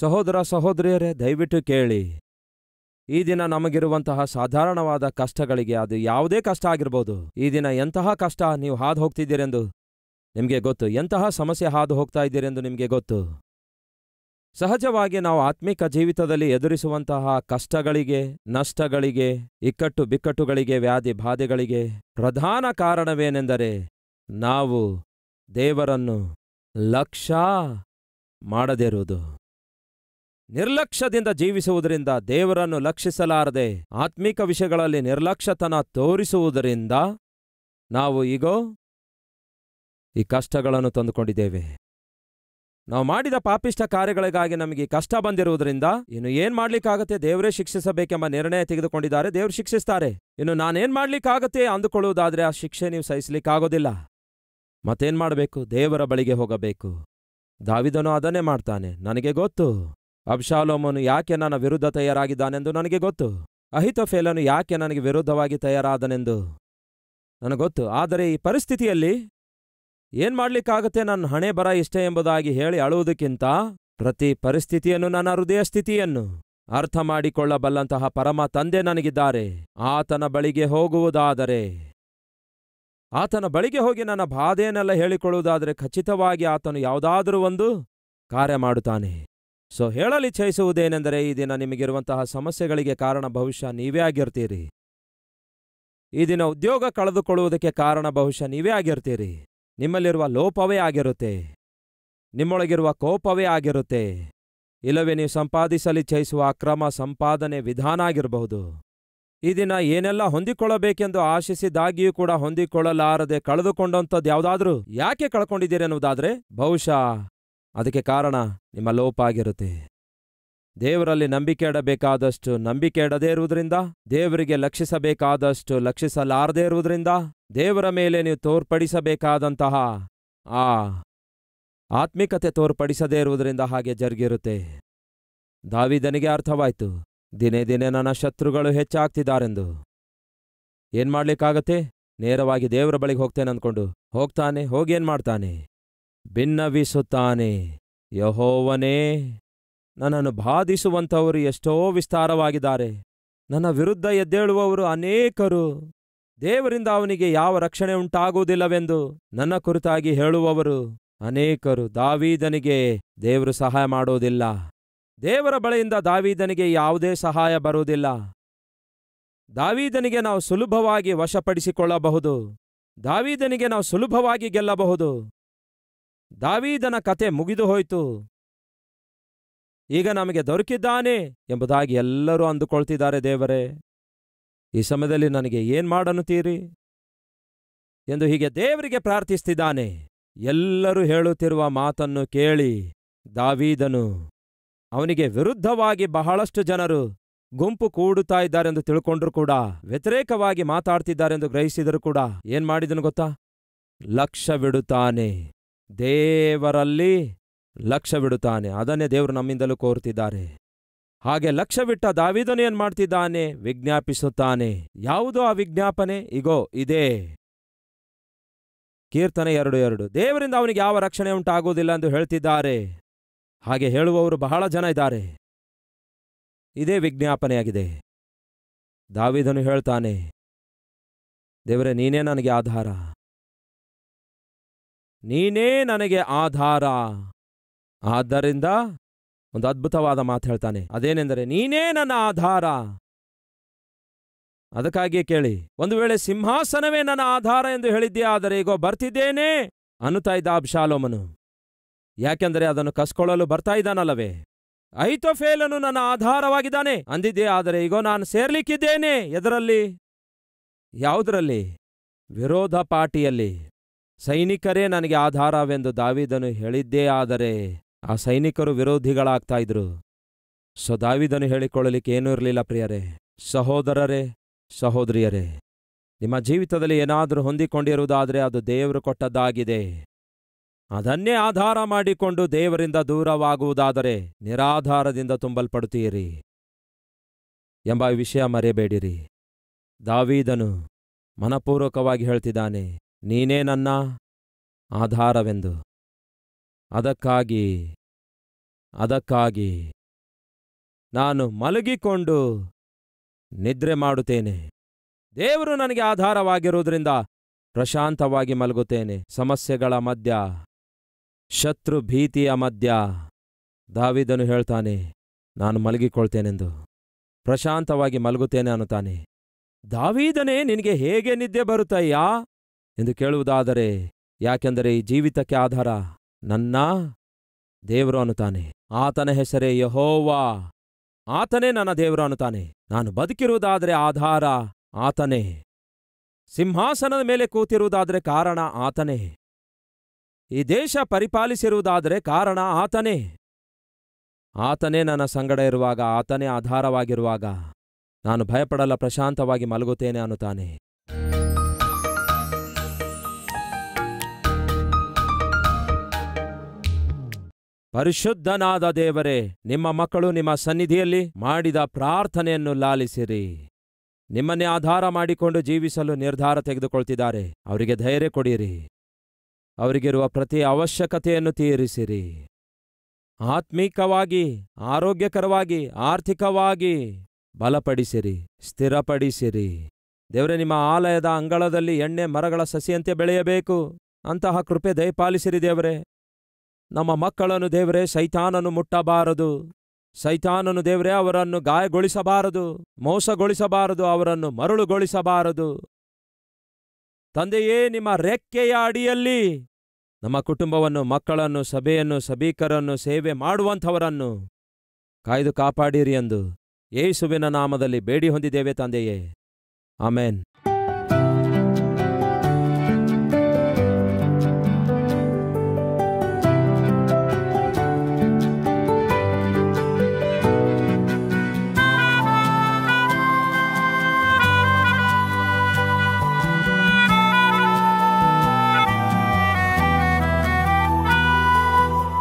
ಸಹೋದರ ಸಹೋದರಿಯರೇ ದಯವಿಟ್ಟು ಕೇಳಿ ಈ ದಿನ ನಮಗಿರುವಂತಹ ಸಾಧಾರಣವಾದ ಕಷ್ಟಗಳಿಗೆ ಅದು ಯಾವುದೇ ಕಷ್ಟ ಆಗಿರ್ಬೋದು ಈ ದಿನ ಎಂತಹ ಕಷ್ಟ ನೀವು ಹಾದು ಹೋಗ್ತಿದ್ದೀರೆಂದು ನಿಮಗೆ ಗೊತ್ತು ಎಂತಹ ಸಮಸ್ಯೆ ಹಾದು ಹೋಗ್ತಾ ಇದ್ದೀರೆಂದು ನಿಮಗೆ ಗೊತ್ತು ಸಹಜವಾಗಿ ನಾವು ಆತ್ಮಿಕ ಜೀವಿತದಲ್ಲಿ ಎದುರಿಸುವಂತಹ ಕಷ್ಟಗಳಿಗೆ ನಷ್ಟಗಳಿಗೆ ಇಕ್ಕಟ್ಟು ಬಿಕ್ಕಟ್ಟುಗಳಿಗೆ ವ್ಯಾಧಿ ಬಾಧೆಗಳಿಗೆ ಪ್ರಧಾನ ಕಾರಣವೇನೆಂದರೆ ನಾವು ದೇವರನ್ನು ಲಕ್ಷ ಮಾಡದಿರುವುದು ನಿರ್ಲಕ್ಷ್ಯದಿಂದ ಜೀವಿಸುವುದರಿಂದ ದೇವರನ್ನು ಲಕ್ಷಿಸಲಾರದೆ ಆತ್ಮಿಕ ವಿಷಯಗಳಲ್ಲಿ ನಿರ್ಲಕ್ಷ್ಯತನ ತೋರಿಸುವುದರಿಂದ ನಾವು ಈಗೋ ಈ ಕಷ್ಟಗಳನ್ನು ತಂದುಕೊಂಡಿದ್ದೇವೆ ನಾವು ಮಾಡಿದ ಪಾಪಿಷ್ಟ ಕಾರ್ಯಗಳಿಗಾಗಿ ನಮಗೆ ಕಷ್ಟ ಬಂದಿರುವುದರಿಂದ ಇನ್ನು ಏನ್ ಮಾಡ್ಲಿಕ್ಕಾಗತ್ತೆ ದೇವರೇ ಶಿಕ್ಷಿಸಬೇಕೆಂಬ ನಿರ್ಣಯ ತೆಗೆದುಕೊಂಡಿದ್ದಾರೆ ದೇವರು ಶಿಕ್ಷಿಸ್ತಾರೆ ಇನ್ನು ನಾನೇನ್ ಮಾಡ್ಲಿಕ್ಕಾಗತ್ತೆ ಅಂದುಕೊಳ್ಳುವುದಾದ್ರೆ ಆ ಶಿಕ್ಷೆ ನೀವು ಸಹಿಸ್ಲಿಕ್ಕಾಗೋದಿಲ್ಲ ಮತ್ತೇನ್ ಮಾಡಬೇಕು ದೇವರ ಬಳಿಗೆ ಹೋಗಬೇಕು ದಾವಿದನು ಅದನ್ನೇ ಮಾಡ್ತಾನೆ ನನಗೆ ಗೊತ್ತು ಅಬ್ಶಾಲೋಮನು ಯಾಕೆ ನನ್ನ ವಿರುದ್ಧ ತಯಾರಾಗಿದ್ದಾನೆಂದು ನನಗೆ ಗೊತ್ತು ಅಹಿತಫೇಲನು ಯಾಕೆ ನನಗೆ ವಿರುದ್ಧವಾಗಿ ತಯಾರಾದನೆಂದು ನನಗೊತ್ತು ಆದರೆ ಈ ಪರಿಸ್ಥಿತಿಯಲ್ಲಿ ಏನ್ ಮಾಡ್ಲಿಕ್ಕಾಗತ್ತೆ ನನ್ನ ಹಣೆ ಬರ ಇಷ್ಟೇ ಎಂಬುದಾಗಿ ಹೇಳಿ ಅಳುವುದಕ್ಕಿಂತ ಪ್ರತಿ ಪರಿಸ್ಥಿತಿಯನ್ನು ನನ್ನ ಹೃದಯ ಸ್ಥಿತಿಯನ್ನು ಅರ್ಥ ಮಾಡಿಕೊಳ್ಳಬಲ್ಲಂತಹ ಪರಮ ತಂದೆ ನನಗಿದ್ದಾರೆ ಆತನ ಬಳಿಗೆ ಹೋಗುವುದಾದರೆ ಆತನ ಬಳಿಗೆ ಹೋಗಿ ನನ್ನ ಬಾಧೆಯನ್ನೆಲ್ಲ ಹೇಳಿಕೊಳ್ಳುವುದಾದರೆ ಖಚಿತವಾಗಿ ಆತನು ಯಾವುದಾದರೂ ಒಂದು ಕಾರ್ಯ ಮಾಡುತ್ತಾನೆ ಸೊ ಹೇಳಲಿಚ್ಛಯಿಸುವುದೇನೆಂದರೆ ಈ ದಿನ ನಿಮಗಿರುವಂತಹ ಸಮಸ್ಯೆಗಳಿಗೆ ಕಾರಣ ಬಹುಶಃ ನೀವೇ ಆಗಿರ್ತೀರಿ ಈ ದಿನ ಉದ್ಯೋಗ ಕಳೆದುಕೊಳ್ಳುವುದಕ್ಕೆ ಕಾರಣ ಬಹುಶಃ ನೀವೇ ಆಗಿರ್ತೀರಿ ನಿಮ್ಮಲ್ಲಿರುವ ಲೋಪವೇ ಆಗಿರುತ್ತೆ ನಿಮ್ಮೊಳಗಿರುವ ಕೋಪವೇ ಆಗಿರುತ್ತೆ ಇಲ್ಲವೇ ನೀವು ಸಂಪಾದಿಸಲಿ ಚಯಿಸುವ ಅಕ್ರಮ ಸಂಪಾದನೆ ವಿಧಾನ ಆಗಿರಬಹುದು ಈ ದಿನ ಏನೆಲ್ಲ ಹೊಂದಿಕೊಳ್ಳಬೇಕೆಂದು ಆಶಿಸಿದಾಗಿಯೂ ಕೂಡ ಹೊಂದಿಕೊಳ್ಳಲಾರದೆ ಕಳೆದುಕೊಂಡಂಥದ್ದು ಯಾವುದಾದ್ರೂ ಯಾಕೆ ಕಳ್ಕೊಂಡಿದ್ದೀರಿ ಎನ್ನುವುದಾದರೆ ಬಹುಶಃ ಅದಕ್ಕೆ ಕಾರಣ ನಿಮ್ಮ ಲೋಪ ಆಗಿರುತ್ತೆ ದೇವರಲ್ಲಿ ನಂಬಿಕೆ ಇಡಬೇಕಾದಷ್ಟು ನಂಬಿಕೆ ಇಡದೇ ಇರುವುದರಿಂದ ದೇವರಿಗೆ ಲಕ್ಷಿಸಬೇಕಾದಷ್ಟು ಲಕ್ಷಿಸಲಾರದೇ ಇರುವುದರಿಂದ ದೇವರ ಮೇಲೆ ನೀವು ತೋರ್ಪಡಿಸಬೇಕಾದಂತಹ ಆ ಆತ್ಮಿಕತೆ ತೋರ್ಪಡಿಸದೇ ಇರುವುದರಿಂದ ಹಾಗೆ ಜರುಗಿರುತ್ತೆ ದಾವಿದನಿಗೆ ಅರ್ಥವಾಯಿತು ದಿನೇ ದಿನೇ ನನ್ನ ಶತ್ರುಗಳು ಹೆಚ್ಚಾಗ್ತಿದ್ದಾರೆಂದು ಏನು ಮಾಡ್ಲಿಕ್ಕಾಗತ್ತೆ ನೇರವಾಗಿ ದೇವರ ಬಳಿಗೆ ಹೋಗ್ತೇನೆ ಅಂದ್ಕೊಂಡು ಹೋಗ್ತಾನೆ ಹೋಗಿ ಏನ್ಮಾಡ್ತಾನೆ ಭಿನ್ನವಿಸುತ್ತಾನೆ ಯಹೋವನೇ ನನ್ನನ್ನು ಬಾಧಿಸುವಂಥವರು ಎಷ್ಟೋ ವಿಸ್ತಾರವಾಗಿದ್ದಾರೆ ನನ್ನ ವಿರುದ್ಧ ಎದ್ದೇಳುವವರು ಅನೇಕರು ದೇವರಿಂದ ಅವನಿಗೆ ಯಾವ ರಕ್ಷಣೆ ಉಂಟಾಗುವುದಿಲ್ಲವೆಂದು ನನ್ನ ಕುರಿತಾಗಿ ಹೇಳುವವರು ಅನೇಕರು ದಾವೀದನಿಗೆ ದೇವರು ಸಹಾಯ ಮಾಡುವುದಿಲ್ಲ ದೇವರ ಬಳಿಯಿಂದ ದಾವೀದನಿಗೆ ಯಾವುದೇ ಸಹಾಯ ಬರುವುದಿಲ್ಲ ದಾವೀದನಿಗೆ ನಾವು ಸುಲಭವಾಗಿ ವಶಪಡಿಸಿಕೊಳ್ಳಬಹುದು ದಾವೀದನಿಗೆ ನಾವು ಸುಲಭವಾಗಿ ಗೆಲ್ಲಬಹುದು ದಾವೀದನ ಕತೆ ಮುಗಿದು ಹೋಯಿತು ಈಗ ನಮಗೆ ದೊರಕಿದ್ದಾನೆ ಎಂಬುದಾಗಿ ಎಲ್ಲರೂ ಅಂದುಕೊಳ್ತಿದ್ದಾರೆ ದೇವರೇ ಈ ಸಮಯದಲ್ಲಿ ನನಗೆ ಏನು ಮಾಡನ್ನುತ್ತೀರಿ ಎಂದು ಹೀಗೆ ದೇವರಿಗೆ ಪ್ರಾರ್ಥಿಸ್ತಿದ್ದಾನೆ ಎಲ್ಲರೂ ಹೇಳುತ್ತಿರುವ ಮಾತನ್ನು ಕೇಳಿ ದಾವೀದನು ಅವನಿಗೆ ವಿರುದ್ಧವಾಗಿ ಬಹಳಷ್ಟು ಜನರು ಗುಂಪು ಕೂಡುತ್ತಾ ಇದ್ದಾರೆಂದು ತಿಳ್ಕೊಂಡ್ರೂ ಕೂಡ ವ್ಯತಿರೇಕವಾಗಿ ಮಾತಾಡ್ತಿದ್ದಾರೆಂದು ಗ್ರಹಿಸಿದರೂ ಕೂಡ ಏನ್ಮಾಡಿದನು ಮಾಡಿದನು ಗೊತ್ತಾ ಲಕ್ಷ್ಯವಿಡುತ್ತಾನೆ ದೇವರಲ್ಲಿ ಲಕ್ಷ್ಯವಿಡುತ್ತಾನೆ ಅದನ್ನೇ ದೇವರು ನಮ್ಮಿಂದಲೂ ಕೋರುತ್ತಿದ್ದಾರೆ ಹಾಗೆ ಲಕ್ಷ್ಯವಿಟ್ಟ ಬಿಟ್ಟ ದಾವಿದನು ಏನ್ ಮಾಡ್ತಿದ್ದಾನೆ ವಿಜ್ಞಾಪಿಸುತ್ತಾನೆ ಯಾವುದೋ ಆ ವಿಜ್ಞಾಪನೆ ಇಗೋ ಇದೇ ಕೀರ್ತನೆ ಎರಡು ಎರಡು ದೇವರಿಂದ ಅವನಿಗೆ ಯಾವ ರಕ್ಷಣೆ ಉಂಟಾಗುವುದಿಲ್ಲ ಎಂದು ಹೇಳ್ತಿದ್ದಾರೆ ಹಾಗೆ ಹೇಳುವವರು ಬಹಳ ಜನ ಇದ್ದಾರೆ ಇದೇ ವಿಜ್ಞಾಪನೆಯಾಗಿದೆ ದಾವಿದನು ಹೇಳ್ತಾನೆ ದೇವರೇ ನೀನೇ ನನಗೆ ಆಧಾರ ನೀನೇ ನನಗೆ ಆಧಾರ ಆದ್ದರಿಂದ ಒಂದು ಅದ್ಭುತವಾದ ಮಾತು ಹೇಳ್ತಾನೆ ಅದೇನೆಂದರೆ ನೀನೇ ನನ್ನ ಆಧಾರ ಅದಕ್ಕಾಗಿಯೇ ಕೇಳಿ ಒಂದು ವೇಳೆ ಸಿಂಹಾಸನವೇ ನನ್ನ ಆಧಾರ ಎಂದು ಹೇಳಿದ್ದೆ ಆದರೆ ಈಗೋ ಬರ್ತಿದ್ದೇನೆ ಅನ್ನುತ್ತಾ ಇದ್ದ ಅಬ್ಶಾಲೋಮನು ಯಾಕೆಂದರೆ ಅದನ್ನು ಕಸ್ಕೊಳ್ಳಲು ಬರ್ತಾ ಇದ್ದಾನಲ್ಲವೇ ಐತೋಫೇಲನು ನನ್ನ ಆಧಾರವಾಗಿದ್ದಾನೆ ಅಂದಿದ್ದೆ ಆದರೆ ಈಗೋ ನಾನು ಸೇರ್ಲಿಕ್ಕಿದ್ದೇನೆ ಎದರಲ್ಲಿ ಯಾವುದರಲ್ಲಿ ವಿರೋಧ ಪಾರ್ಟಿಯಲ್ಲಿ ಸೈನಿಕರೇ ನನಗೆ ಆಧಾರವೆಂದು ದಾವಿದನು ಹೇಳಿದ್ದೇ ಆದರೆ ಆ ಸೈನಿಕರು ವಿರೋಧಿಗಳಾಗ್ತಾ ಇದ್ರು ಸೊ ದಾವಿದನು ಹೇಳಿಕೊಳ್ಳಲಿಕ್ಕೆ ಏನೂ ಇರಲಿಲ್ಲ ಪ್ರಿಯರೇ ಸಹೋದರರೇ ಸಹೋದರಿಯರೇ ನಿಮ್ಮ ಜೀವಿತದಲ್ಲಿ ಏನಾದರೂ ಹೊಂದಿಕೊಂಡಿರುವುದಾದರೆ ಅದು ದೇವರು ಕೊಟ್ಟದ್ದಾಗಿದೆ ಅದನ್ನೇ ಆಧಾರ ಮಾಡಿಕೊಂಡು ದೇವರಿಂದ ದೂರವಾಗುವುದಾದರೆ ನಿರಾಧಾರದಿಂದ ತುಂಬಲ್ಪಡುತ್ತೀರಿ ಎಂಬ ವಿಷಯ ಮರೆಯಬೇಡಿರಿ ದಾವೀದನು ಮನಪೂರ್ವಕವಾಗಿ ಹೇಳ್ತಿದ್ದಾನೆ ನೀನೇ ನನ್ನ ಆಧಾರವೆಂದು ಅದಕ್ಕಾಗಿ ಅದಕ್ಕಾಗಿ ನಾನು ಮಲಗಿಕೊಂಡು ನಿದ್ರೆ ಮಾಡುತ್ತೇನೆ ದೇವರು ನನಗೆ ಆಧಾರವಾಗಿರುವುದರಿಂದ ಪ್ರಶಾಂತವಾಗಿ ಮಲಗುತ್ತೇನೆ ಸಮಸ್ಯೆಗಳ ಮಧ್ಯ ಶತ್ರು ಭೀತಿಯ ಮಧ್ಯ ದಾವಿದನು ಹೇಳ್ತಾನೆ ನಾನು ಮಲಗಿಕೊಳ್ತೇನೆಂದು ಪ್ರಶಾಂತವಾಗಿ ಮಲಗುತ್ತೇನೆ ಅನ್ನುತ್ತಾನೆ ದಾವೀದನೇ ನಿನಗೆ ಹೇಗೆ ನಿದ್ದೆ ಬರುತ್ತಯ್ಯಾ ಎಂದು ಕೇಳುವುದಾದರೆ ಯಾಕೆಂದರೆ ಈ ಜೀವಿತಕ್ಕೆ ಆಧಾರ ನನ್ನ ದೇವರು ಅನುತಾನೆ ಆತನ ಹೆಸರೇ ಯಹೋವಾ ಆತನೇ ನನ್ನ ದೇವರು ಅನುತಾನೆ ನಾನು ಬದುಕಿರುವುದಾದರೆ ಆಧಾರ ಆತನೇ ಸಿಂಹಾಸನದ ಮೇಲೆ ಕೂತಿರುವುದಾದರೆ ಕಾರಣ ಆತನೇ ಈ ದೇಶ ಪರಿಪಾಲಿಸಿರುವುದಾದರೆ ಕಾರಣ ಆತನೇ ಆತನೇ ನನ್ನ ಸಂಗಡ ಇರುವಾಗ ಆತನೇ ಆಧಾರವಾಗಿರುವಾಗ ನಾನು ಭಯಪಡಲ್ಲ ಪ್ರಶಾಂತವಾಗಿ ಮಲಗುತ್ತೇನೆ ಅನ್ನುತ್ತಾನೆ ಪರಿಶುದ್ಧನಾದ ದೇವರೇ ನಿಮ್ಮ ಮಕ್ಕಳು ನಿಮ್ಮ ಸನ್ನಿಧಿಯಲ್ಲಿ ಮಾಡಿದ ಪ್ರಾರ್ಥನೆಯನ್ನು ಲಾಲಿಸಿರಿ ನಿಮ್ಮನ್ನೇ ಆಧಾರ ಮಾಡಿಕೊಂಡು ಜೀವಿಸಲು ನಿರ್ಧಾರ ತೆಗೆದುಕೊಳ್ತಿದ್ದಾರೆ ಅವರಿಗೆ ಧೈರ್ಯ ಕೊಡಿರಿ ಅವರಿಗಿರುವ ಪ್ರತಿ ಅವಶ್ಯಕತೆಯನ್ನು ತೀರಿಸಿರಿ ಆತ್ಮೀಕವಾಗಿ ಆರೋಗ್ಯಕರವಾಗಿ ಆರ್ಥಿಕವಾಗಿ ಬಲಪಡಿಸಿರಿ ಸ್ಥಿರಪಡಿಸಿರಿ ದೇವರೇ ನಿಮ್ಮ ಆಲಯದ ಅಂಗಳದಲ್ಲಿ ಎಣ್ಣೆ ಮರಗಳ ಸಸಿಯಂತೆ ಬೆಳೆಯಬೇಕು ಅಂತಹ ಕೃಪೆ ದಯಪಾಲಿಸಿರಿ ದೇವರೇ ನಮ್ಮ ಮಕ್ಕಳನ್ನು ದೇವರೇ ಸೈತಾನನು ಮುಟ್ಟಬಾರದು ಸೈತಾನನು ದೇವರೇ ಅವರನ್ನು ಗಾಯಗೊಳಿಸಬಾರದು ಮೋಸಗೊಳಿಸಬಾರದು ಅವರನ್ನು ಮರಳುಗೊಳಿಸಬಾರದು ತಂದೆಯೇ ನಿಮ್ಮ ರೆಕ್ಕೆಯ ಅಡಿಯಲ್ಲಿ ನಮ್ಮ ಕುಟುಂಬವನ್ನು ಮಕ್ಕಳನ್ನು ಸಭೆಯನ್ನು ಸಭೀಕರನ್ನು ಸೇವೆ ಮಾಡುವಂಥವರನ್ನು ಕಾಯ್ದು ಕಾಪಾಡಿರಿ ಎಂದು ಯೇಸುವಿನ ನಾಮದಲ್ಲಿ ಬೇಡಿ ಹೊಂದಿದ್ದೇವೆ ತಂದೆಯೇ ಆಮೇನ್